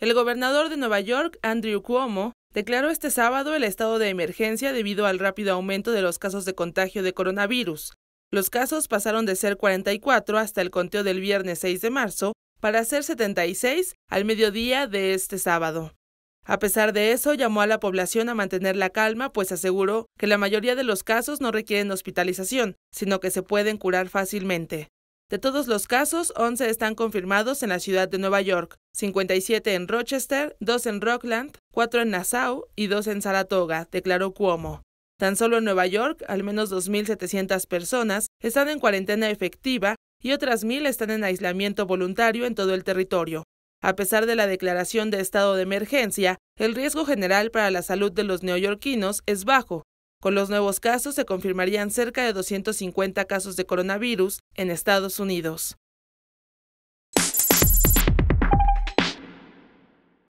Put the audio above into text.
El gobernador de Nueva York, Andrew Cuomo, declaró este sábado el estado de emergencia debido al rápido aumento de los casos de contagio de coronavirus. Los casos pasaron de ser 44 hasta el conteo del viernes 6 de marzo para ser 76 al mediodía de este sábado. A pesar de eso, llamó a la población a mantener la calma, pues aseguró que la mayoría de los casos no requieren hospitalización, sino que se pueden curar fácilmente. De todos los casos, 11 están confirmados en la ciudad de Nueva York, 57 en Rochester, 2 en Rockland, 4 en Nassau y 2 en Saratoga, declaró Cuomo. Tan solo en Nueva York, al menos 2.700 personas están en cuarentena efectiva y otras 1.000 están en aislamiento voluntario en todo el territorio. A pesar de la declaración de estado de emergencia, el riesgo general para la salud de los neoyorquinos es bajo, con los nuevos casos se confirmarían cerca de 250 casos de coronavirus en Estados Unidos.